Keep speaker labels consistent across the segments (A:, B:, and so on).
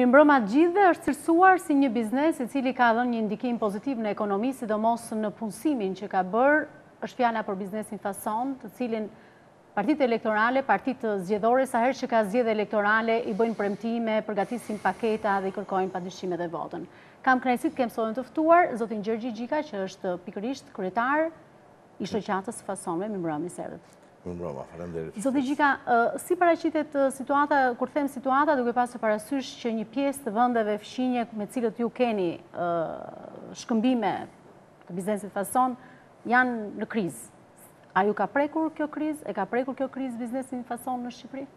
A: Mi mbroma gjithve është cërsuar si një biznes i cili ka dhe një ndikim pozitiv në ekonomi, si do mos në punësimin që ka bërë, është fjala për biznesin fason, të cilin partit elektorale, partit zgjedhore, sa herë që ka zgjedhe elektorale, i bëjnë premtime, përgatisin paketa dhe i kërkojnë padishime dhe votën. Kam krejësit kemë sotën tëftuar, zotin Gjergji Gjika, që është pikërisht kretar i shëqatës fason me mi mbroma misërët.
B: Më mbrova, falemderit.
A: Zotë Gjika, si paracitet situata, kur them situata, duke pasë parasysh që një pjesë të vëndeve fëshinje me cilët ju keni shkëmbime të biznesit fason, janë në krizë. A ju ka prekur kjo krizë? E ka prekur kjo krizë biznesin fason në Shqipëri?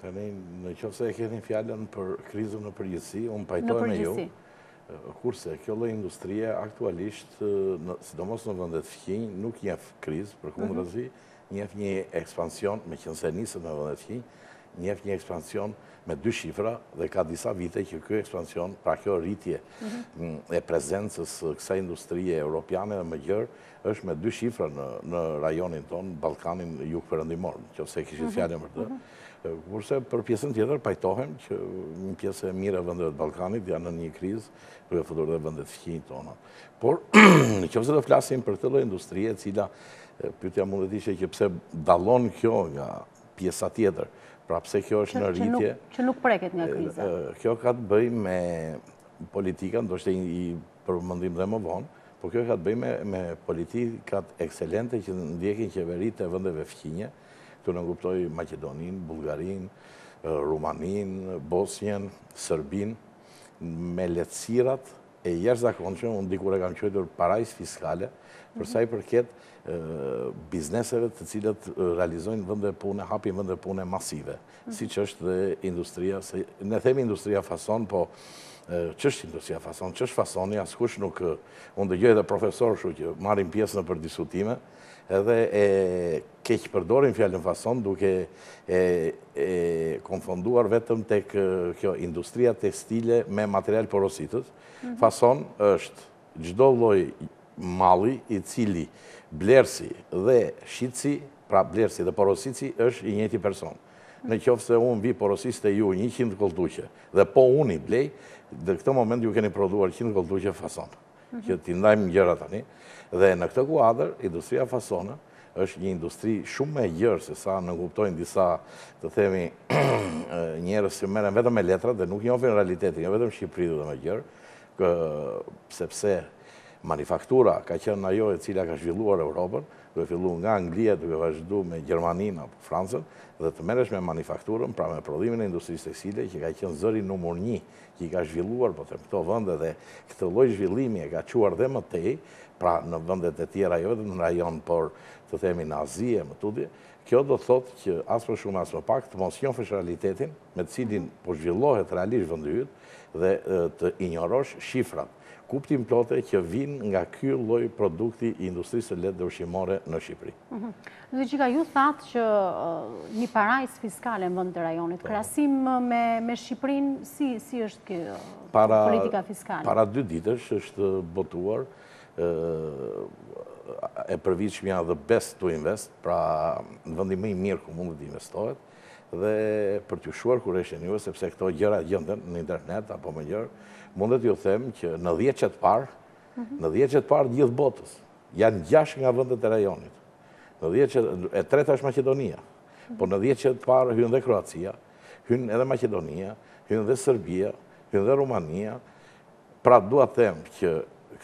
B: Të ne, në qëse e keni fjallën për krizën në përgjësi, unë pajtoj me ju. Kurse, kjo lë industrie aktualisht, sidomos në vëndet fëshinj, nuk një krizë për mhm. këmë rëzi, njef një ekspansion, me që nëse njësët me vëndet hi, njef një ekspansion me dy shifra dhe ka disa vite që kjo ekspansion, pra kjo rritje mhm. e prezencës kësa industrie europiane dhe më gjërë, është me dy shifra në rajonin tonë, Balkanin ju kërëndimor, që ose kështë mhm. fjallin për të. Mhm. Kurse për pjesën tjetër pajtohem që një pjesë e mire vëndet të Balkanit janë në një krizë për e fëtur dhe vëndet të fëqinit tonë. Por, që ose të flasim për të dhe industrie cila pyëtja të ishe që pse dalon kjo nga pjesa tjetër, pra pse kjo është në rritje...
A: Që nuk preket nga kriza.
B: Kjo ka të bëj me politika, në do shte i përmëndim dhe më vonë, po kjo ka të bëj me politikat ekselente që ndjekin qeverit e vëndeve fqinje, të në guptoj Macedonin, Bulgarin, Rumanin, Bosnjen, Sërbin, me letësirat e jashtëzakonshme, unë dikur e kam qëtër parajs fiskale, përsa i përket bizneseve të cilët realizojnë vëndër pune, hapi vëndër pune masive, si që është dhe industria, ne themi industria fason, po që është industria fason, që është fasoni, asë kush nuk, unë dhe gjëjë dhe profesor shu që marim pjesë në për diskutime, edhe e keqë përdorin fjallën fason duke e konfonduar vetëm të kjo industria të stile me material porositës, mhm. Fason është gjdo loj mali i cili blersi dhe shici, pra blersi dhe porosici, është i njëti person. Në qofë se unë vi porosis të ju 100 kolduqe, dhe po unë i blej, dhe këtë moment ju keni produar 100 kolduqe fason, që t'i ndajmë njëra tani. Dhe në këtë kuadrë, industria fasona, është një industri shumë me gjërë, se sa në guptojnë disa, të themi, njërës që meren vetëm me letra, dhe nuk një ofin realitetin, një jo vetëm Shqipëridu dhe me gjërë, sepse manifaktura ka qenë ajo e cila ka zhvilluar Europën, duke fillu nga Anglia, duke vazhdu me Gjermaninë, apo Francën, dhe të meresh me manifakturën, pra me prodhimin e industrisë tekstile, që ka qenë zëri numur një, që i ka zhvilluar, po të këto vëndet, dhe këtë loj zhvillimi e ka quar dhe më tej, pra në vëndet e tjera, jo vetëm në rajon, por të themi në Azije, më tudje, kjo do thotë që asë për shumë, asë për pak, të mos njofesh realitetin, me cilin po zhvillohet realisht vëndyjit, dhe të injorosh shifrat kuptim plote që vinë nga kjo loj produkti i industrisë e letë dërshimore në Shqipëri.
A: Dhe që ka ju thatë që uh, një parajs fiskale në vënd të rajonit, po. krasim me Shqipërin, si është kjo uh, politika fiskale? Para
B: dy ditësh është botuar uh, e përvitë shmja dhe best to invest, pra në më i mirë ku mund të investohet, dhe për të shuar kur eshe njëve, sepse këto gjëra gjëndën në internet, apo më gjërë, mundet ju them që në dhjeqet par, në dhjeqet par gjithë botës, janë gjash nga vëndet e rajonit. Në dhjeqet, e treta është Macedonia, por në dhjeqet par hynë dhe Kroacia, hynë edhe Macedonia, hynë dhe Serbia, hynë dhe Rumania, pra duat them që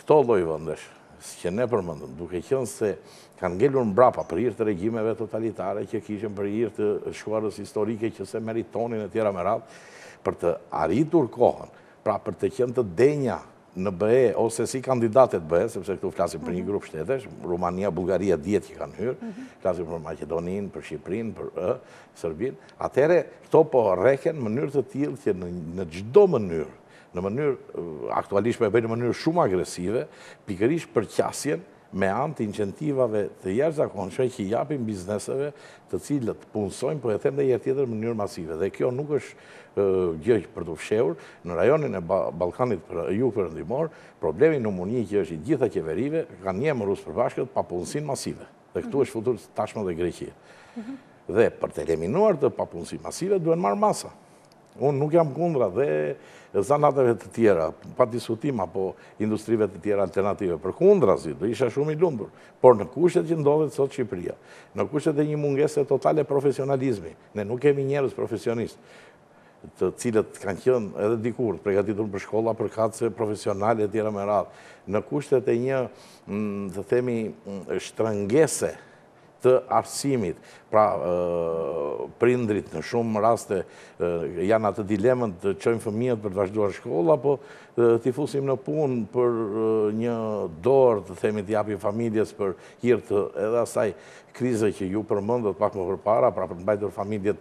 B: këto dojë vëndesh, së që ne përmëndëm, duke qënë se kanë ngellur në brapa për irë të regjimeve totalitare që kishën për irë të shkuarës historike që se meritonin e tjera më ratë, për të arritur kohën, pra për të qenë të denja në BE, ose si kandidatet BE, sepse këtu flasim për një mhm. grupë shtetesh, Rumania, Bulgaria, djetë që kanë hyrë, mhm. flasim për Makedonin, për Shqiprin, për E, Sërbin, atere, këto po reken mënyrë të tjilë që në gjdo mënyrë, në mënyrë, uh, aktualisht për e bëjnë mënyrë shumë agresive, pikërish për qasjen me antë të incentivave të jashtë zakonëshme që i japim bizneseve të cilët punsojnë, për po e them dhe jetë tjetër mënyrë masive. Dhe kjo nuk është gjëgjë për të fshehur, në rajonin e Balkanit për ju përëndimor, problemi në muni që është i gjitha qeverive, kanë një më rusë përbashkët pa punësin masive, dhe këtu është futur tashmë dhe Greqia. Dhe për të eliminuar të pa punësin masive, duen marë masa. Unë nuk jam kundra dhe zanatëve të tjera, pa disutim apo industrive të tjera alternative, për kundra zi, do isha shumë i lundur, por në kushtet që ndodhet sot Shqipëria, në kushtet e një mungese totale profesionalizmi, ne nuk kemi njerës profesionist, të cilët kanë qënë edhe dikur të pregatitur për shkolla, për kace profesionale e tjera me radhë. Në kushtet e një, mm, të themi, mm, shtrangese të arsimit, pra prindrit në shumë raste janë atë dilemën të qëjmë fëmijët për të vazhdoar shkolla, po të fusim në punë për një dorë të themi të japi familjes për hirtë edhe asaj krize që ju përmëndët pak më përpara, pra për të mbajtur familjet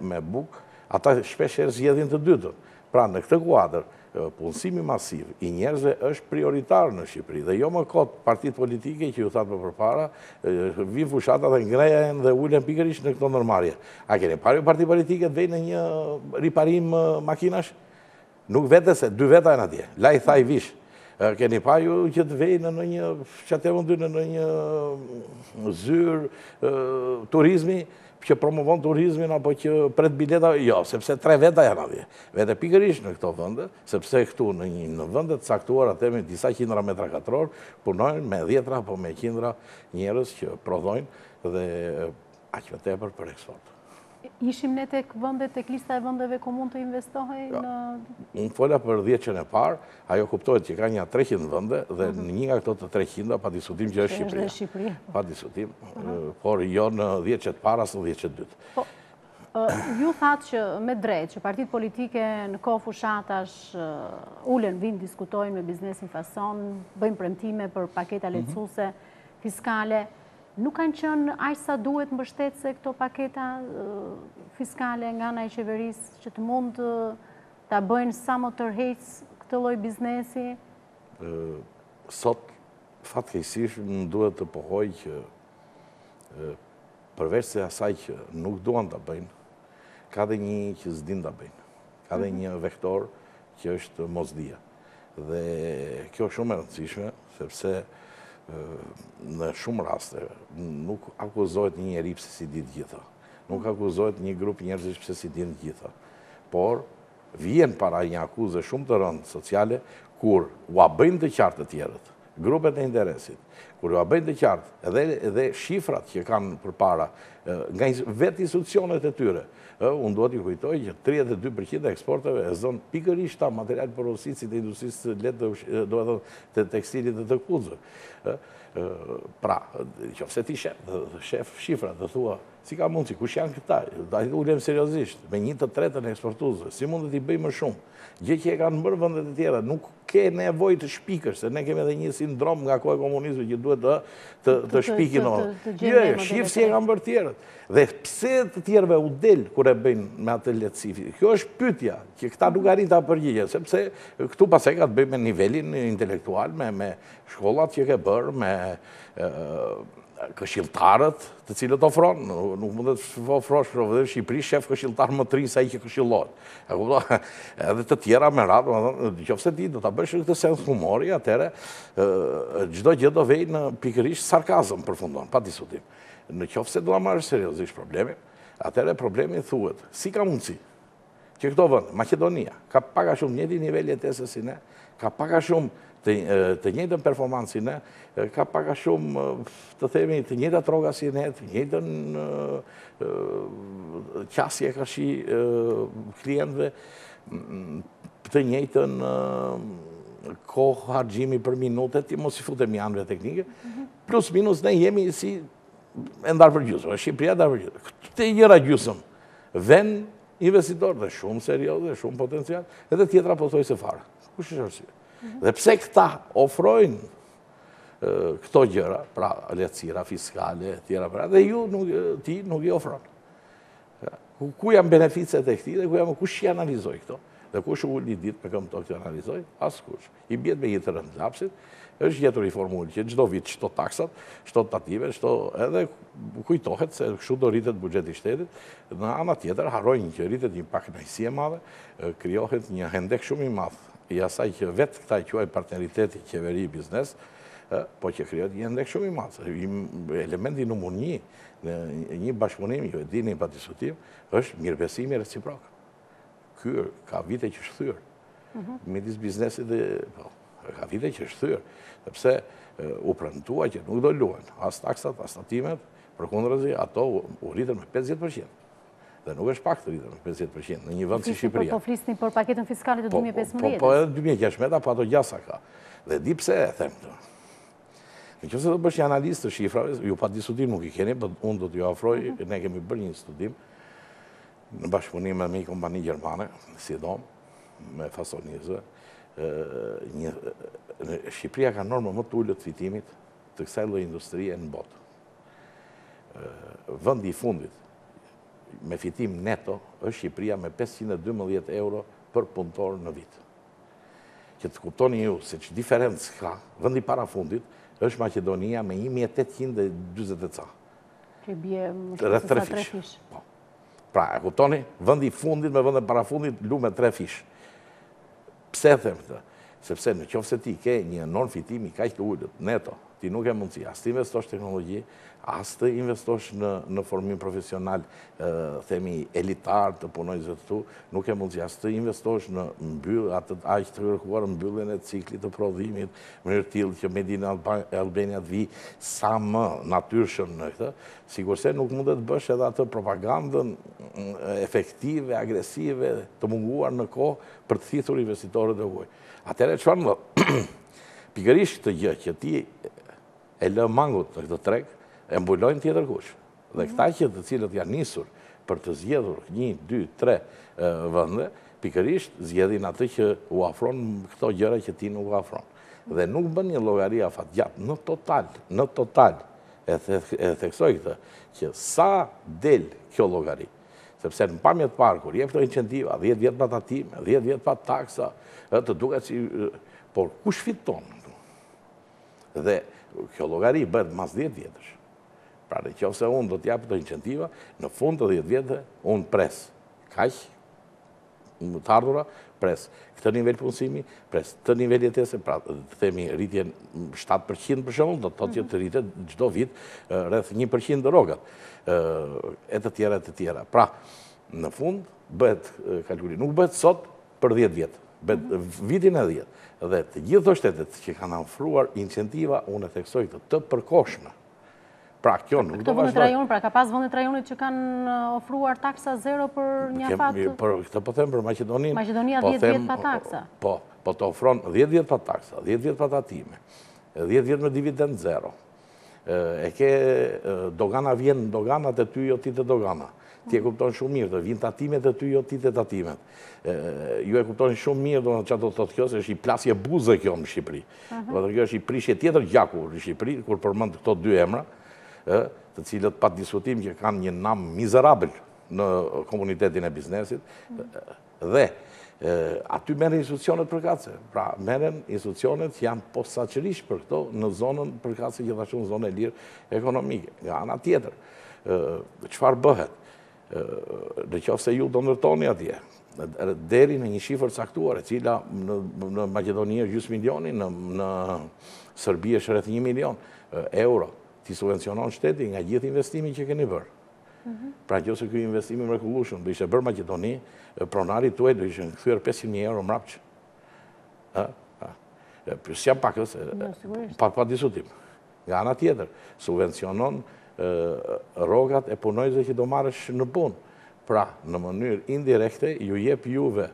B: me bukë, ata shpesh e rëzjedhin të dytën. Pra në këtë kuadrë, punësimi masiv i njerëzve është prioritar në Shqipëri dhe jo më kotë partit politike që ju thatë për para, vi fushata dhe në dhe ullën pikërish në këto nërmarje. A kene pari o partit politike të vej në një riparim makinash? Nuk vete se, dy veta e në tje, laj thaj vishë keni pa ju që të vejnë në një, që të në një mm, zyrë turizmi, që promovon turizmin apo që pret bileta, jo, sepse tre veta janë avje. Vete pikërish në këto vëndë, sepse këtu në një në vënde të saktuar atemi disa qindra metra katror, punojnë me djetra apo me qindra njërës që prodhojnë dhe aqme tepër për eksportë.
A: Ishim ne tek vëndet, tek lista e vëndeve ku mund të investohej në...
B: Unë fola për 10 qënë e parë, ajo kuptohet që ka një 300 vënde dhe në mhm. një nga këto të 300, pa disutim që është Shqipëria. Pa disutim, mhm. por jo në 10 qëtë paras në 10 qëtë dytë. Po,
A: ju thatë që me drejtë që partit politike në kofu shatash ulen vinë, diskutojnë me biznesin fason, bëjmë premtime për paketa mhm. lecuse, fiskale nuk kanë qënë ajë sa duhet më se këto paketa fiskale nga në e qeverisë që të mund të të bëjnë sa më tërhejtës këtë loj biznesi?
B: Sot, fatë kejësishë, në duhet të pohoj që përveç se asaj që nuk duhet të bëjnë, ka dhe një që zdin të bëjnë, ka dhe mhm. një vektor që është mosdia. Dhe kjo shumë e rëndësishme, sepse në shumë raste, nuk akuzohet një njeri pëse si ditë gjitha. Nuk akuzohet një grup njerëzish pëse si ditë gjitha. Por, vjen para një akuzë shumë të rëndë sociale, kur ua bëjnë të qartë të tjerët, grupet e interesit, kur ju bëjnë të qartë, edhe shifrat që kanë për para, nga vetë institucionet e tyre, unë duhet i kujtoj që 32% e eksporteve e zonë pikërish ta material për rësicit e industrisë letë dhe dhe të tekstilit dhe të kudzër. Pra, që fse ti shef, shef shifrat dhe thua, si ka mundësi, kush janë këta, da i ulem seriosisht, me një të tretën eksportuzë, si mundë të t'i bëjmë shumë, gjë që e kanë mërë vëndet e tjera, nuk ke nevoj të shpikër, se ne kemi edhe një sindrom nga kohë komunizme që duhet të shpikin o. Jo, jo, shifë si e kanë bërë tjerët. Dhe pse të tjerëve u delë kër e bëjnë me atë letësifit? Kjo është pytja, që këta nuk arin të apërgjigje, sepse këtu pas e ka të bëjmë me nivelin intelektual, me shkollat që ke bërë, me këshiltarët të cilët ofron, nuk mundet ofrosh, për vëdhe Shqipëri shef këshiltar më trinë sa i që këshillot. Edhe të tjera me ratë, dhe qofse ti, do të bëshë këtë sen humori, atere, gjdo gjë do vej në pikërish sarkazëm për fundon, pa disutim. Në qofse do amarë seriosisht problemin, atere problemin thuet, si ka mundësi, që këto vëndë, Makedonia, ka paka shumë njëti nivellet e sësine, ka paka shumë të njëtën performansin e, ka paka shumë, të themi, të njëta troga si ne, të njëtën qasje ka shi klientve, të njëtën kohë hargjimi për minutet, ti mos i futemi janëve teknike, plus minus ne jemi si e ndarë për gjusëm, e Shqipria ndarë për gjusëm. Këtë të njëra gjusëm, ven investitor dhe shumë serio dhe shumë potencial, edhe tjetra po të ojë se farë. është është? Dhe pse këta ofrojnë këto gjëra, pra lecira fiskale, tjera, pra, dhe ju nuk, ti nuk i ofronë. Ku janë beneficet e këti dhe ku janë, ku i analizoj këto? Dhe ku u një ditë për këmë të këtë analizoj? As kush. I bjetë me hitërën të lapsit, është jetur i formullë që gjdo vitë qëto taksat, qëto tative, qëto edhe kujtohet se këshu do rritet bugjet i shtetit, në anë tjetër harojnë që rritet një pak nëjësie madhe, kriohet një hendek shumë i madhë i asaj që vetë këta i quaj partneriteti qeveri i biznes, po që kriot një ndekë shumë i matë. Elementi nëmur një, një bashkëpunim, një jo, edini një patisutim, është mirëbesimi reciprokë. Kyrë ka vite që shëthyrë, mhm. disë biznesit dhe... Po, ka vite që shëthyrë, dhe pse u prëntua që nuk do luen, as taksat, as tatimet, për kundërëzi, ato u rritën me 50% dhe nuk është pak të rritën 50% në një vënd si po, Shqipëria. Po
A: flisni për paketën fiskalit të 2015? Po, po, po
B: edhe 2016, apo ato gjasa ka. Dhe di pse, e them të. Në që se të bësh një analist të shifrave, ju pa të disudim nuk i keni, për po unë do të ju afroj, mhm. ne kemi bërë një studim në bashkëpunim me një kompani Gjermane, si dom, me fasonizë, në Shqipëria ka normë më të ullët fitimit të kësaj lë industrie në botë. Vëndi i fundit me fitim neto, është Shqipëria me 512 euro për punëtor në vitë. Që të kuptoni ju se që diferencë ka, vëndi para fundit, është Macedonia me 1820 ca.
A: Që bje më shumë sa 3 fish. Po.
B: Pra, e kuptoni, vëndi fundit me vëndi para fundit, me tre fish. Pse, them të, sepse në qofë se ti ke një non fitimi, ka i të ullët, neto, ti nuk e mundësi, as të investosh teknologi, as të investosh në formim profesional, themi elitar të punojnëzve të tu, nuk e mundësi, as të investosh në mbyllë, atët aq të kërkuar mbyllën e ciklit të prodhimit, mërë tilë që Medina Albania të vi sa më natyrshëm në këtë, sigur se nuk mundet bësh edhe atë propagandën mm, efektive, agresive, të munguar në kohë për të thithur investitorët e huaj. Atere që anë dhe, pikërish të gjë që ti e lë mangut të këtë treg, e mbulojnë tjetër kush. Dhe këta që të cilët janë nisur për të zjedhur një, dy, tre vëndë, pikërisht zjedhin atë që u afron këto gjëre që ti nuk u afron. Dhe nuk bën një logaria fatgjatë, në total, në total, e theksoj këtë, që sa del kjo logari, sepse në pamjet parë, kur jem këto incentiva, 10 vjetë patatime, 10 vjetë pa taksa, të duke që, por kush fiton? Dhe, kjo logari bëhet mas 10 vjetësh. Pra në qovë se unë do t'japë të incentiva, në fund të 10 vjetëve, unë pres kaq, në të ardhura, pres këtë nivel punësimi, pres të nivel jetese, pra të themi rritjen 7% për shumë, do të të të rritet gjdo vit rreth 1% dë rogat, e të tjera, e të tjera. Pra, në fund, bëhet kalkulli, nuk bëhet sot për 10 vjetë, vitin e 10, dhe të gjithë të shtetet që kanë anëfruar incentiva, unë e theksoj të të përkoshme. Pra, kjo nuk do vazhdoj. Këtë vëndet rajonit,
A: pra, ka pas vëndet rajonit që kanë ofruar taksa zero për një fatë?
B: Për, këtë po them për Macedonia. Macedonia 10 vjetë pa taksa. Po, po të ofron 10 vjetë pa taksa, 10 vjetë pa tatime, 10 vjetë me dividend zero. E ke dogana vjenë, doganat e ty jo ti të dogana ti e kupton shumë mirë, të vinë tatimet e ty jo ti të tatimet. Ju e kuptonë shumë mirë, do në që do të thotë kjo, se është i plasje buzë kjo në Shqipëri. Do të kjo është i prishje tjetër gjaku në Shqipëri, kur përmëndë këto dy emra, të cilët pa diskutim që kanë një nam mizerabil në komunitetin e biznesit, mhm. dhe aty mene institucionet përkace, pra mene institucionet janë posaqërish për këto në zonën përkace, gjithashtu zonë e lirë ekonomike, nga ana tjetër, qëfar bëhet, në qofë se ju do nërtoni atje, deri në një shifër caktuar, e cila në Macedoni është gjusë milioni, në Sërbi është rrëth një milion euro, ti subvencionon shteti nga gjithë investimi që keni bërë. Mhm. Pra që se këj investimi më rekullushën, dhe ishte bërë Macedoni, pronari të e dhe ishte në këthyrë 500.000 euro mrapqë. Së jam pakës, pa disutim. Nga anë tjetër, subvencionon rogat e punojtëve që do marrësh në punë. Pra, në mënyrë indirekte, ju jep juve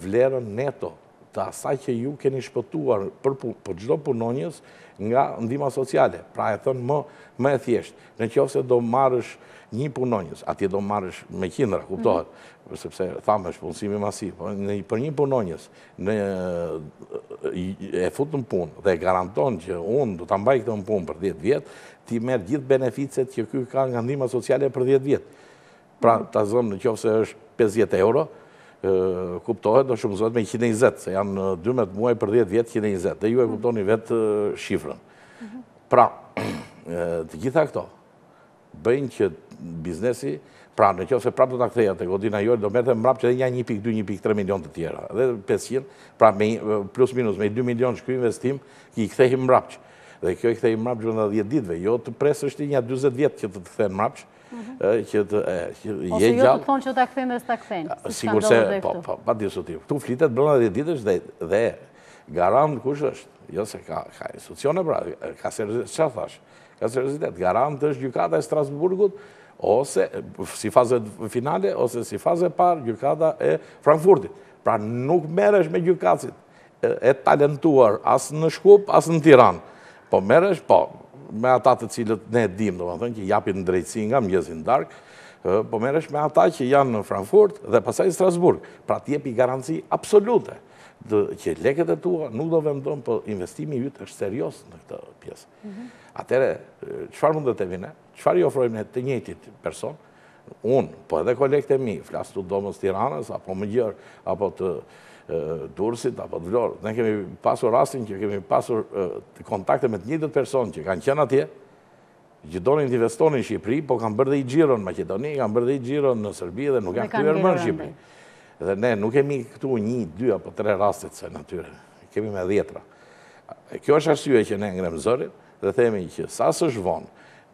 B: vlerën neto të asaj që ju keni shpëtuar për gjdo punonjës nga ndima sociale. Pra, e thënë më e thjeshtë. Në që ofse do marrësh një punonjës, ati do marrësh me kindra, kuptohet, mhm. sepse thamë është punësimi masiv, po, për një punonjës e futën në punë dhe garanton që unë do të mbaj këtë në punë për 10 vjetë, ti merë gjithë beneficet që kërë ka nga ndima sociale për 10 vjetë. Pra, mhm. të zëmë në qofë se është 50 euro, kuptohet do shumëzohet me 120, se janë 12 muaj për 10 vjetë 120, dhe ju e mhm. kuptoni vetë shifrën. Pra, të gjitha këto, bëjnë që biznesi, pra në kjo se pra do të ktheja të godina jojnë, do mërë të që dhe një 1.2-1.3 milion të tjera, dhe 500, pra plus minus me 2 milion që investim, investim, i kthejim mrapë që. Dhe kjo i kthejim mrapë që në dhjetë ditve, jo të presë është i një 20 vjetë që të të kthejim mrapë që, mhm. që të je gjallë. Ose jo të
A: thonë që të akthejim dhe së të akthejim? Sigur se, po,
B: po, pa të disu tim. Tu flitet bërë në dhjetë dhe garantë kush është, jo se ka institucionë e bra, ka serëzit, që thashë? Ka seriositet. Garant është gjukata e Strasburgut, ose si faze finale, ose si faze par, gjukata e Frankfurtit. Pra nuk meresh me gjukacit e talentuar asë në Shkup, asë në Tiran. Po meresh, po, me ata të cilët ne dim, do më thënë, që japin drejtsi nga mjëzin dark, po meresh me ata që janë në Frankfurt dhe pasaj Strasburg. Pra tjepi garanci absolute që leket e tua nuk do vendon, për po investimi jytë është serios në këtë pjesë. Mhm. Atere, qëfar mund dhe të vine? Qëfar i ofrojme të njëtit person? Unë, po edhe kolekte mi, flasë të domës tiranës, apo më gjërë, apo të dursit, apo të vlorë. Ne kemi pasur rastin që kemi pasur kontakte me të njëtët person që kanë qenë atje, që donin të investonin Shqipëri, po kanë bërë dhe i gjiron Makedoni, kanë bërë dhe i gjiron në Sërbi dhe nuk janë këtë vërë më në Shqipëri. Dhe ne nuk kemi këtu një, dy, apo tre rastit se natyre. Kemi me djetra. Kjo është arsye që ne ngremë zërit dhe themi që sa së shvonë,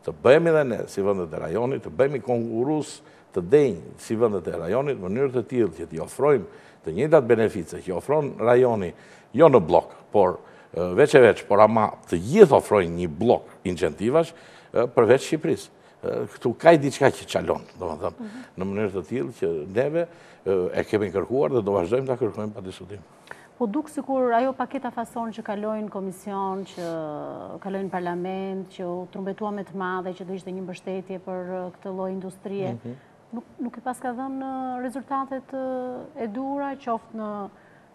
B: të bëjmë edhe ne si vëndet e rajonit, të bëjmë i konkurus të denjë si vëndet e rajonit, më njërë të tjilë që t'i ofrojmë të një datë që ofronë rajoni jo në blok, por veç e veç, por ama të gjithë ofrojmë një blok incentivash përveç Shqipërisë. Eh, këtu ka i diqka që qalon, do më thëmë, në mënyrë të tjilë që neve eh, e kemi kërkuar dhe do vazhdojmë të kërkujmë pa disutim.
A: Po dukë si kur ajo paketa fason që kalojnë komision, që kalojnë parlament, që u trumbetua me të madhe, që dhe ishte një mbështetje për eh, këtë loj industrie, mhm. nuk e pas ka dhenë rezultatet e dura, qoftë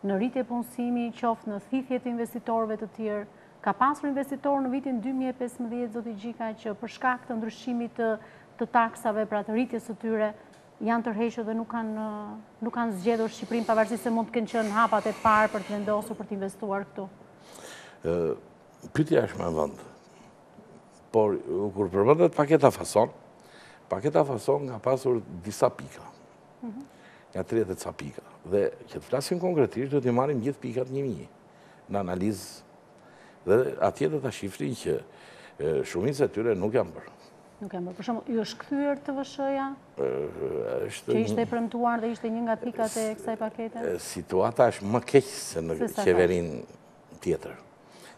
A: në rritje punësimi, qoftë në thithjet investitorve të tjerë, ka pasur investitor në vitin 2015, zoti Gjika, që përshka këtë ndryshimit të taksave, pra të rritjes të tyre, janë tërheqë dhe nuk kanë zgjedhur Shqiprim, pavarësi se mund të kënë qënë hapat e parë për të vendosur, për të investuar këtu?
B: Pytja është me vëndë, por kur përbëndet paketa fason, paketa fason nga pasur disa pika, mhm. nga 30 pika, dhe që të flasim konkretisht, do të marim gjithë pikat njëmi, në analizë dhe atje dhe ta shifrin që shumit se tyre nuk jam bërë.
A: Nuk jam bërë, shumë, ju është këthyër të vëshëja?
B: Që ishte e
A: premtuar dhe ishte një nga pikat e kësaj pakete?
B: Situata është më keqë se në qeverin tjetër.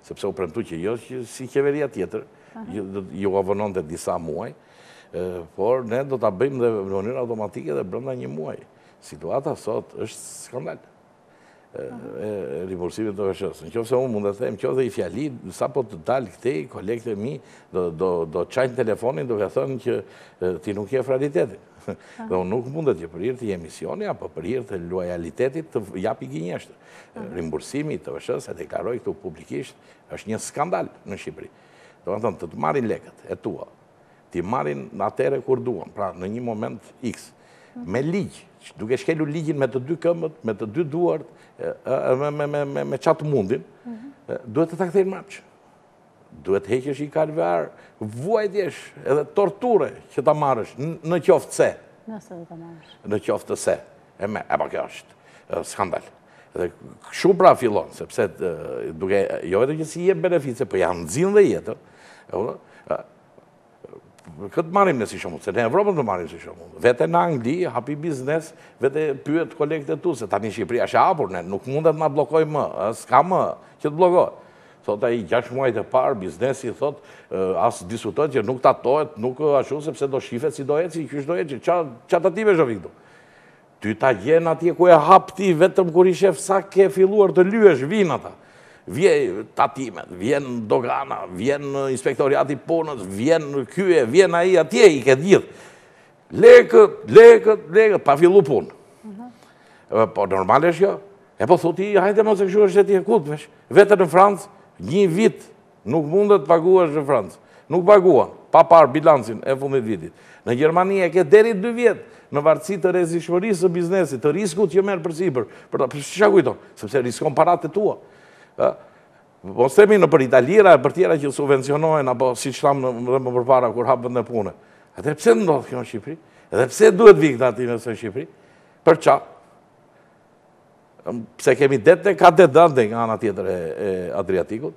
B: Sepse u premtu që jo është si qeveria tjetër, ju avënon dhe disa muaj, por ne do të abim dhe në njërë automatike dhe brënda një muaj. Situata sot është skandalë e ripulsimit të kërqësë. Në se unë mund të thejmë, dhe i fjali, sa po të dalë këtej, kolekte mi, do të qajnë telefonin, do të thënë që ti nuk je fraditetit. Dhe unë nuk mund të tje përhirtë i emisioni, apo të lojalitetit të japi gjinjeshtë. Rimbursimi të vëshës, e deklaroj këtu publikisht, është një skandal në Shqipëri. Do unë thënë, të të marin leket, e tua, të marin atere kur duon, pra në një moment x, me ligjë, duke shkelu ligjin me të dy këmët, me të dy duart, me qatë mundin, duhet të të këthejnë mapqë. Duhet të heqesh i kalvear, vuajtjesh edhe torture që të marrësh në qoftë se.
A: Nëse dhe ta marrësh.
B: Në qoftë se. E me, e pa kjo është skandal. Këshu pra filon, sepse duke, jo vetë që si jetë benefice, për po janë zinë dhe jetër, këtë marim në si shumë, se në Evropën të marim si shumë. Vete në Angli, hapi biznes, vete pyet kolekte tu, se tani Shqipëria është apur ne nuk mundet nga blokoj më, s'ka më, që të blokoj. Thot e i gjash muajt e parë, biznesi thot, asë disutojt që nuk tatojt, nuk ashu sepse do shifet si do e që, kështë do e që, që të tive shumë këtu. Ty ta gjenë atje ku e hapti, vetëm kur i shef sa ke filluar të lyesh vinë ata vjej tatimet, vjen dogana, vjen inspektoriati punës, vjen kyje, vjen aji atje, i këtë gjithë. Lekët, lekët, lekët, pa fillu punë. Mhm. Po, normal e shkjo. E po, thuti, hajte mos e këshu është e ti e kutë, vesh. në Francë, një vitë, nuk mundet të pagu është në Francë. Nuk pagua, pa parë bilancin e fundit vitit. Në Gjermani e këtë deri dë vjetë në vartësi të rezishmërisë të biznesit, të riskut që merë për si për, të shakujton, sepse riskon parate tua. Po se mi në për Italira e për tjera që subvencionojnë, apo si që tamë dhe më përpara kur hapën dhe punë. A pëse ndodhë kjo në Shqipëri? A pëse duhet vikë në ati në Shqipëri? Për qa? Se kemi dete të ka detë nga anë tjetër e Adriatikut,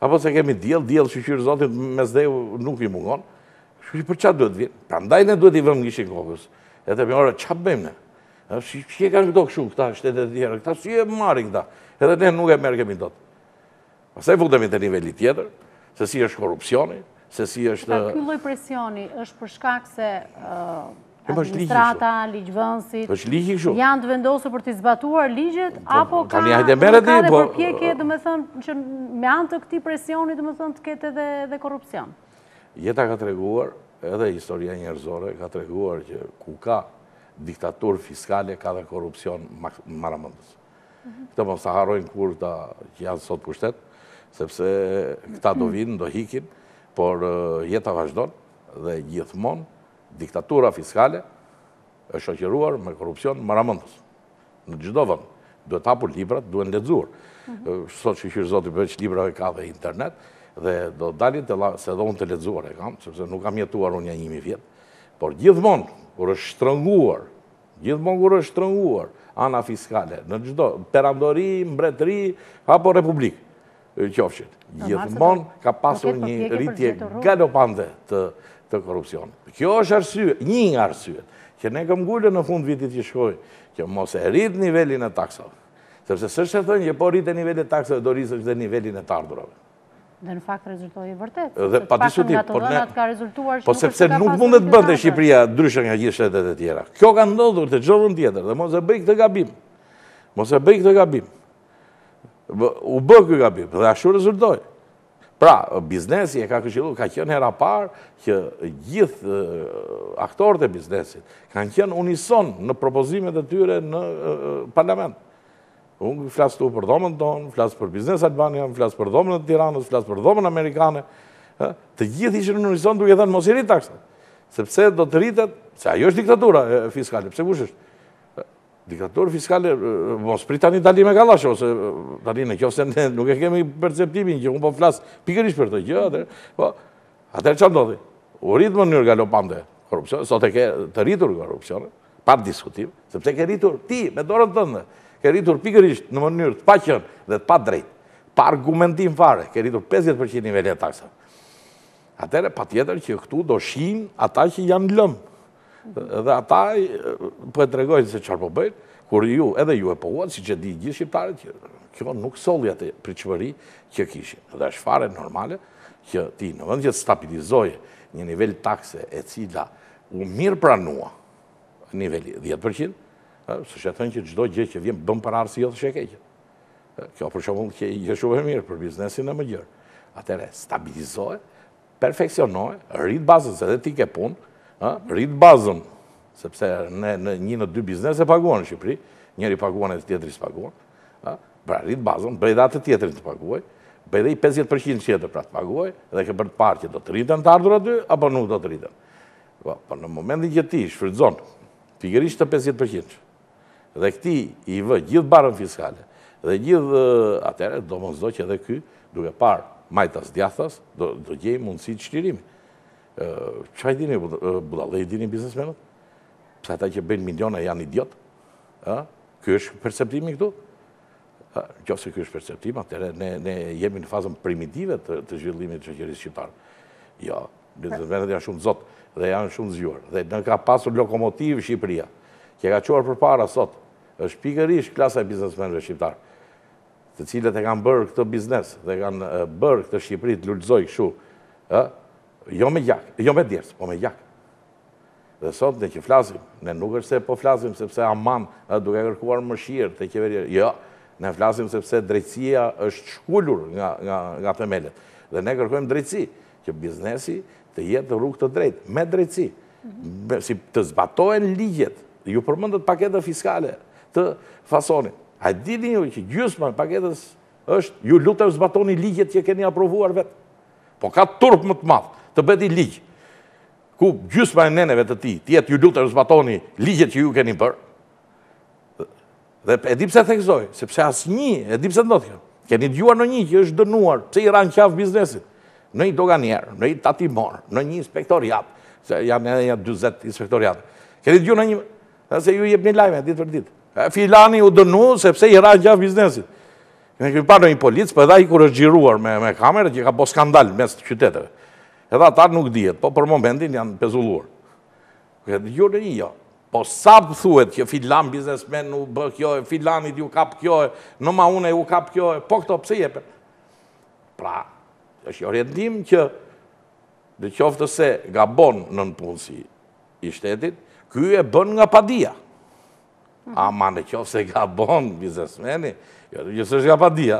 B: apo se kemi djelë, djelë që qyrë zotit me zdejë nuk i mungon, për qa duhet vikë? Pra ndaj ne duhet i vëmë një shikë kokës. E të orë qa bëjmë ne? Shqe ka këto këshu këta, shtetet tjera, këta shqe e këta edhe ne nuk e merkemi do të. Pasta e futemi të nivelli tjetër, se si është korupcioni, se si është... Këtë këlloj
A: presjoni është përshkak se
B: administrata,
A: ligjëvënsit... është Janë të vendosur për të zbatuar ligjët, po, apo po, ka lokale po, përpjekje, e, me thënë, që me antë të këti presjoni, dhe thënë të kete edhe korupcion?
B: Jeta ka të reguar, edhe historia njerëzore, ka të reguar që ku ka diktatur fiskale, ka dhe korupcion maramëndësë. Këtë më përsa po harojnë kur të që janë sot pushtet, sepse këta do vinë, do hikin, por jetë a vazhdojnë dhe gjithmonë, diktatura fiskale është oqeruar me korupcion më ramëndës. Në gjithdo vëndë, duhet apur librat, duhet në Sot që shqyrë zotë i që libra ka dhe internet, dhe do dalin të la, se do unë të ledzuar e kam, sepse nuk kam jetuar unë një njëmi vjetë, por gjithmonë, kur është shtrënguar, gjithmonë kur është shtrënguar, ana fiskale, në gjithdo, perandori, mbretri, apo republikë, qofshin. Gjithë ka pasur një rritje galopande të korupcion. Kjo është arsye, një një arsye, që ne këm gullë në fund vitit që shkoj, që mos e rrit nivelin e taksove. Tërse së shëtën që po rrit e nivelin e taksove, do rrisë është dhe nivelin e tardurove
A: dhe në fakt rezultoj e vërtet. Dhe pa diskutim, por ne... Po sepse nuk mund të bëndë e Shqipëria
B: dryshën nga gjithë shtetet e tjera. Kjo ka ndodhur të gjithën tjetër, dhe mos e bëj këtë gabim. Mos e bëj këtë gabim. U bëj këtë gabim, dhe ashtu rezultoj. Pra, biznesi e ka këshilu, ka qenë hera parë që gjithë aktorët e biznesit kanë qenë unison në propozimet e tyre në parlament. Unë flasë tu për dhomën tonë, flasë për biznes Albania, flasë për dhomën e Tiranës, flasë për dhomën Amerikane. Të gjithë ishë në nërison duke dhe në mos i rritë taksat. Sepse do të rritët, se ajo është diktatura fiskale, pëse kush është? Diktatura fiskale, mos prit tani tali me kalashe, ose tani në kjo se nuk e kemi perceptimin, që unë po flasë pikërish për të gjë, atër që po, ndodhi? U rritë më njërë galopande korupcion, sot e ke të rritur korupcion, pa diskutim, sepse ke rritur ti, me dorën tënde, ke rritur pikërisht në mënyrë të paqen dhe të pa drejt, pa argumentim fare, ke rritur 50% nivellet e taksa. Atere, pa tjetër që këtu do shimë ata që janë lëmë. Dhe ata për po e tregojnë se qërë po bëjnë, kur ju, edhe ju e pohuat, si që di gjithë shqiptare, që kjo nuk solja atë për që kishin. Dhe është fare normale që ti në vend që të stabilizoje një nivel takse e cila u mirë pranua, nivelli 10%, së që thënë që gjdo gjë që vjen bëm për arsi jo të shekeqë. Kjo për shumë që i gjëshu e mirë për biznesin e më gjërë. Atere, stabilizohet, perfekcionohet, rrit bazën, se dhe ti ke punë, rrit bazën, sepse ne në një në dy biznes e paguan në Shqipëri, njëri paguan e tjetëri së paguan, pra rrit bazën, bëj dhe atë tjetërin të paguaj, bëj dhe i 50% që jetër pra të paguaj, dhe ke për të parë që do të rritën të ardhur aty, apo nuk do të rritën. Po, po, në momentin që ti shfridzon, figërisht të 50%, dhe këti i vë gjithë barën fiskale, dhe gjithë atere, do më nëzdo që edhe këj, duke parë majtas djathas, do gjej mundësi të qëtirimi. Qaj dini, budalë, dhe i dini biznesmenët? Psa ta që bëjnë miliona janë idiot? Këj është perceptimi këtu? Kjo se këj është perceptimi, atere, ne jemi në fazën primitive të zhvillimit që gjerisë qëparë. Jo, biznesmenët janë shumë zotë dhe janë shumë zhjuar. Dhe në ka pasur lokomotivë Shqipëria, që ka quar për para sotë, është pikërish klasa e biznesmenve shqiptarë, të cilët e kanë bërë këtë biznes, dhe kanë bërë këtë Shqipërit, lullëzoj këshu, jo me jak, jo me djerës, po me jak. Dhe sot ne që flasim, ne nuk është se po flasim sepse aman duke kërkuar më shirë të jo, ne flasim sepse drejtsia është shkullur nga femelet, dhe ne kërkojmë drejtsi, që biznesi të jetë rrugë të drejtë, me drejtsi, mhm. si të zbatojnë ligjet, ju përmëndët paketët fiskale, të fasonit. A dini ju që gjusëman paketës është, ju lutër zbatoni ligjet që keni aprovuar vetë. Po ka turp më të madhë të beti ligjë, ku gjysma e neneve të ti, tjetë ju lutër zbatoni ligjet që ju keni përë. Dhe edhip se theksoj, sepse asë një, edhip se të ndodhjo, keni gjuar në një që është dënuar, që i ranë qafë biznesit, në i doganjerë, në i tatimorë, në një inspektoriatë, se janë edhe 20 inspektoriatë, keni gjuar në një, dhe se ju jep një lajme, ditë për ditë, filani u dënu, sepse i ra një gjafë biznesit. Në këmi parë në një policë, për edha i kur është gjiruar me kamerë, që ka po skandal mes të qytetëve. Edha ta nuk dhjetë, po për momentin janë pezulluar. Këtë gjurë i jo. Po sabë thuet që filan biznesmen u bë kjo, filanit ju kap kjo, në ma une ju kap kjo, po këto pëse jepe. Pra, është orientim që dhe qoftë se gabon në në punësi i shtetit, kjo e bën nga padia. A ma në kjo se ka bon biznesmeni, jo të gjithës është ka pa dhja.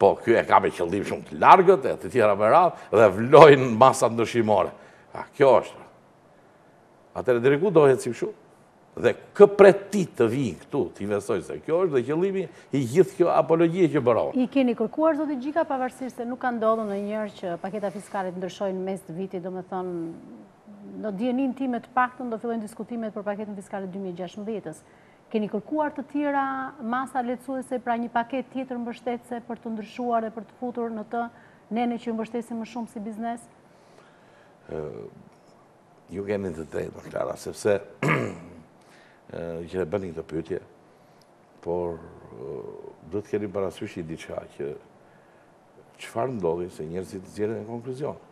B: Po, kjo e ka me qëllim shumë të largët, e të tjera me rafë, dhe vlojnë masat nëshimore. A, kjo është. A të ku dohet si shumë? Dhe këpre ti të vijin këtu, të investojnë se kjo është dhe qëllimi i gjithë kjo apologie që bërojnë.
A: I keni kërkuar, zotit Gjika, pavarësirë se nuk kanë dodo në njërë që paketa fiskalit ndërshojnë mes të viti, do me thonë, në djenin ti të pakton, do fillojnë diskutimet për paketën fiskalit 2016-ës keni kërkuar të tjera masa letësuese pra një paket tjetër mbështetëse për të ndryshuar dhe për të futur në të nene që mbështetëse më shumë si biznes?
B: Ju keni të drejtë më klara, sepse kene bërë një këtë pytje, por dhëtë keni parasysh i diqa që qëfar ndodhi se njerëzit të zjerën e konkluzionë.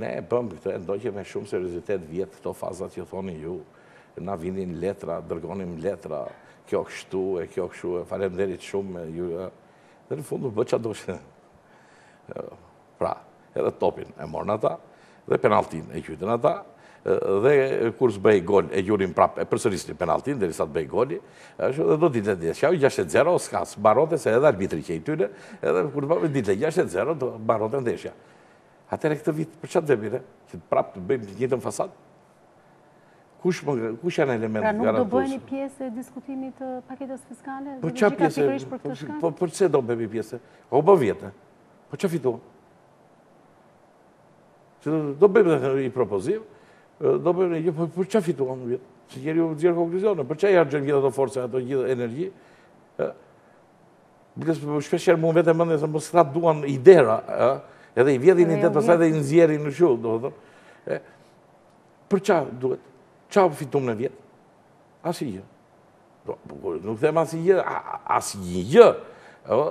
B: Ne e bëmë këtë e që me shumë seriositet vjetë këto fazat që thoni ju, na vinin letra, dërgonim letra, kjo kështu e kjo kështu e falem derit shumë. Dhe në fundu bë qa dushë. Pra, edhe topin e morën ata, dhe penaltin e gjytën ata, dhe kur së bëj gol e gjurim prap e përsërisni penaltin, dhe risat bëj goli, dhe do ditë e ditë, që ajo 6-0, s'ka së barote se edhe arbitri që i tyre, edhe kur të bëjmë ditë e 6-0, do barote ndeshja. Atere këtë vitë, për qatë dhe mire, që prapë të bëjmë një të në fasadë, Po- kush janë element garantuës? Pra nuk do bëheni
A: pjesë e diskutimit të paketës fiskale? Po që pjesë? Po, po
B: për po që do bëni pjesë? O bëjë vjetë. Po që fitu? Do bëjë i propozivë. Do bëjë i një, po për që vjetë, Që njerë ju gjerë konkluzionë. Për që janë gjerë gjithë të forësa, ato gjithë energi? Shpesherë mund vete mëndë e thëmë, së ratë duan i dera, edhe i vjetin i të jo të dhe i të në të të të të të të Qa po fitum në vjetë? Asi një, po, po, Nuk them asi gjë, asi gjë.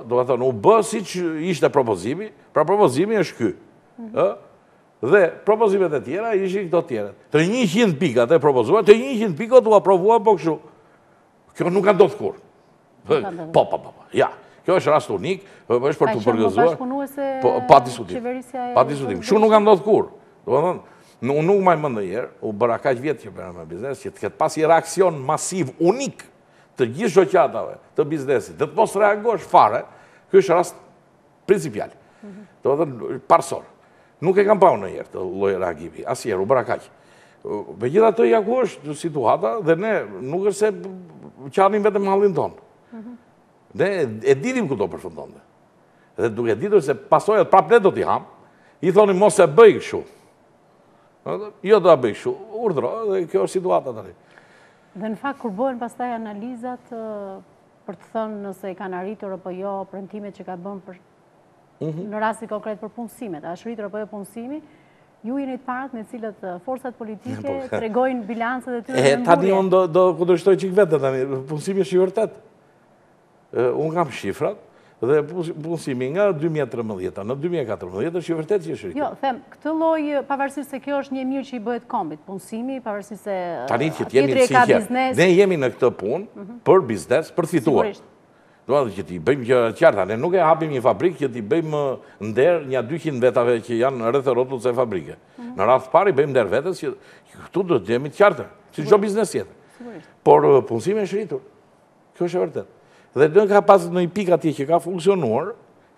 B: Do të thonë, u bë si që ishte propozimi, pra propozimi është ky. Mhm. Dhe propozimet e tjera ishi këto tjere. Të një qindë pika të e propozua, të një qindë pika të aprovua po këshu. Kjo nuk ka do të kur. Po, po, po, po, ja. Kjo është rast unik, është për të përgëzua. A shumë
A: më qeverisja e... Pa diskutim. Shumë nuk
B: ka do të kur. Do të thonë, Nuk nuk maj më ndëjerë, u bëra kaq vjetë që përra me biznes, që të këtë pas i reakcion masiv, unik, të gjithë shoqatave të biznesit, dhe të mos reagosh fare, kjo është rast principial, të vëtën parsor. Nuk e kam pa në të lojë reagimi, asë u bëra kaqë. Për gjitha të jaku është situata dhe ne nuk është se qarnim vetë halin tonë. Ne e didim ku do përfëndonë. Dhe duke ditur se pasojat prap ne do t'i hamë, i thoni mos e bëjkë shumë. Jo da bëjshu, urdhra, dhe kjo është situata të rritë.
A: Dhe në fakt, kur bojnë pastaj analizat për të thënë nëse i kanë arritur apo jo prëntimet që ka bënë për mhm. në rrasi konkret për punësimet, a është rritur apo jo punësimi, ju i një të partë po, në cilët forësat politike të regojnë bilansët e të të mërë. E, ta një
B: unë do këtërështoj qikë vetë, punësimi është i vërtet. Unë kam shifrat, dhe punësimi nga 2013. Në 2014 është që vërtet që është rritur.
A: Jo, them, këtë loj, pavarësisht se kjo është një mirë që i bëhet kombit, punësimi, pavarësisht se... Tanit, që t'jemi në ne
B: jemi në këtë punë mhm. për biznes, për fituar. Sigurisht. Do që t'i bëjmë që qarta, ne nuk e hapim një fabrikë që t'i bëjmë ndër një 200 vetave që janë mhm. në rrëthë rotu të fabrike. Në rrathë pari bëjmë ndër vetës që këtu do t'jemi të qarta, si që biznes jetë. Por punësimi është rritur, kjo është vërtetë. Dhe në ka pasit në i pik atje që ka funksionuar,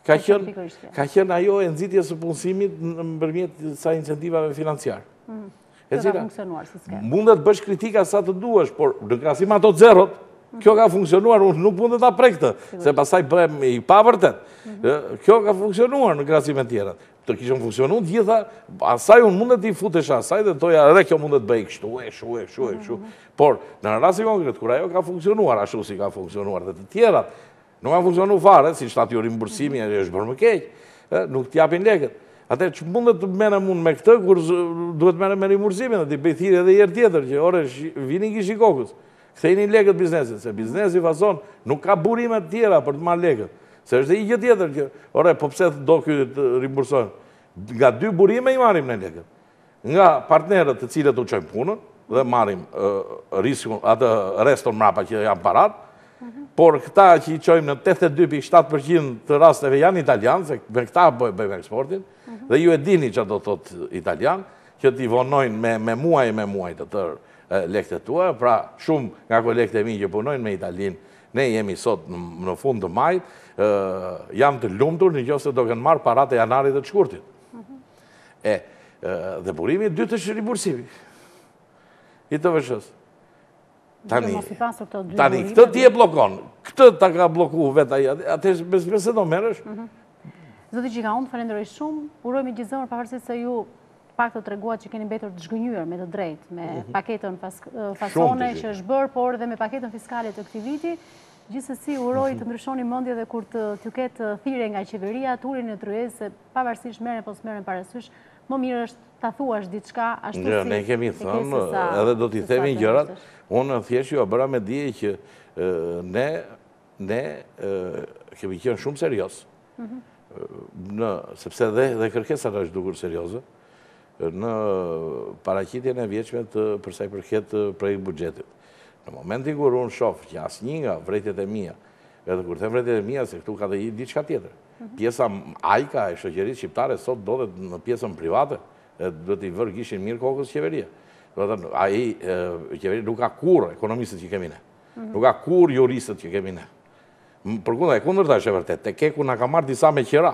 B: ka qënë ajo e nëzitje së punësimit në mërmjet sa incentivave financiarë.
A: Mhm. Kjo ka funksionuar, së s'ke.
B: Munda të bësh kritika sa të duesh, por në krasim ato të zerot, mhm. kjo ka funksionuar, unë nuk mund të ta prekte, se pasaj bëhem i pabërten. Mhm. Kjo ka funksionuar në krasim e tjera të kishëm funksionu të gjitha, asaj unë mundet i futesh asaj dhe toja edhe kjo mundet bëj kështu, e shu, e shu, e shu. Mhm. Por, në rrasi konkret, kura jo ka funksionuar, ashtu si ka funksionuar dhe të tjera, nuk ka funksionu fare, si shtati ju rimbërsimi, e është bërë më keq, nuk t'japin leket. Ate që mundet të mene mund me këtë, kur duhet mene me rimbërsimin, dhe t'i bejthirë edhe jërë tjetër, që ore, vini kishë i kokës, këthejni leket biznesit, se biznesi fason nuk ka burimet tjera për të marë leket. Se është dhe i gjithë tjetër që, ore, po pse do kjo të rimbursojnë? Nga dy burime i marim në lekët. Nga partnerët të cilët u qojnë punën, dhe marim riskën, atë reston mrapa që janë parat, por këta që i qojnë në 82.7% të rasteve janë italianë, se me këta po bëjmë eksportin, dhe ju e dini që do të thotë italianë, që t'i vonojnë me muaj me muaj të tërë lekët e tua, pra shumë nga kolekte e mi që punojnë me italinë, ne jemi sot në fund të majt, jam të lumtur një gjose do kënë marë parate janarit dhe të shkurtit. E, dhe burimi dy dytë është bursimi. I të vëshës.
A: Tani, tani, këtë ti e
B: blokon, këtë ta ka bloku veta, atë e bezpëse do merësh. Mhm.
A: Zotë Gjiga, unë të falenderoj shumë, urojmë i gjizorë, pa farësit se ju pak të treguat që keni betur të zhgënyur me të drejt, me mhm. paketën fasone që është bërë, por dhe me paketën fiskale të këti viti, si uroj mhm. të ndryshoni mëndje dhe kur të të ketë thire nga qeveria, të urin e trujes, se pavarësish e posë meren po parasysh, më mirë është të thua është ditë shka, ashtu si... Ne kemi thënë, edhe do t'i themi gjërat,
B: thjesht ju bëra me që ne kemi qenë shumë serios, mhm. sepse dhe kërkesat është dukur seriosë, në parakitjen e vjeqme të përsa i përket projekt bugjetit. Në momentin kur unë shofë që asë një nga vrejtjet e mija, edhe kur të vrejtjet e mija, se këtu ka të i diçka tjetër. Mhm. Pjesa ajka e shëgjerit shqiptare sot do në pjesën private, dhe të i vërë gjishin mirë kokës qeveria. Dhe dhe aji qeveria nuk ka kur ekonomisët që kemi ne. Mhm. Nuk ka kur juristët që kemi ne. Për kundaj, kundër të e vërtet, të keku nga ka marrë disa me qera.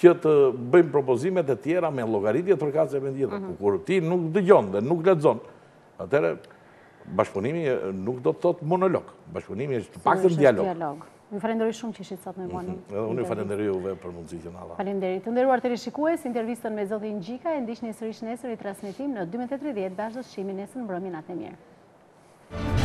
B: që të bëjmë propozimet e tjera me logaritje të rëkatës e mhm. ku kur ti nuk dëgjon dhe nuk ledzon, atërë bashkëpunimi nuk do të thotë monolog, bashkëpunimi është pak të në dialog.
A: Në falenderoj shumë që ishtë sot me mëni. Mhm. Unë ju falenderoj
B: uve për mundësit që
A: në Të ndërruar të rishikues, intervjistën me Zotin Gjika, e ndishtë një sërish nesër i trasmetim në 2030, bashkës shimin nesën mbrëmi në atë mjerë.